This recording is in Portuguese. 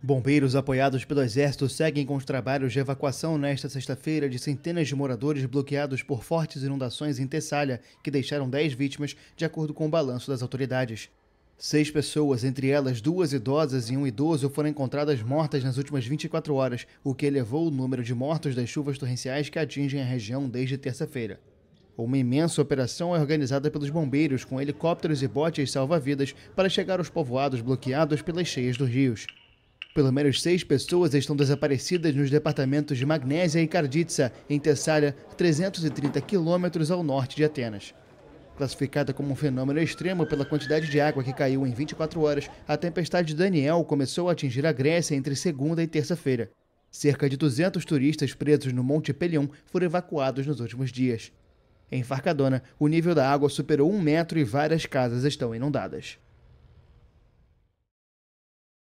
Bombeiros apoiados pelo Exército seguem com os trabalhos de evacuação nesta sexta-feira de centenas de moradores bloqueados por fortes inundações em Tessália, que deixaram 10 vítimas, de acordo com o balanço das autoridades. Seis pessoas, entre elas duas idosas e um idoso, foram encontradas mortas nas últimas 24 horas, o que elevou o número de mortos das chuvas torrenciais que atingem a região desde terça-feira. Uma imensa operação é organizada pelos bombeiros com helicópteros e botes salva-vidas para chegar aos povoados bloqueados pelas cheias dos rios. Pelo menos seis pessoas estão desaparecidas nos departamentos de Magnésia e Carditsa, em Tessália, 330 quilômetros ao norte de Atenas. Classificada como um fenômeno extremo pela quantidade de água que caiu em 24 horas, a tempestade Daniel começou a atingir a Grécia entre segunda e terça-feira. Cerca de 200 turistas presos no Monte Pelion foram evacuados nos últimos dias. Em Farcadona, o nível da água superou um metro e várias casas estão inundadas.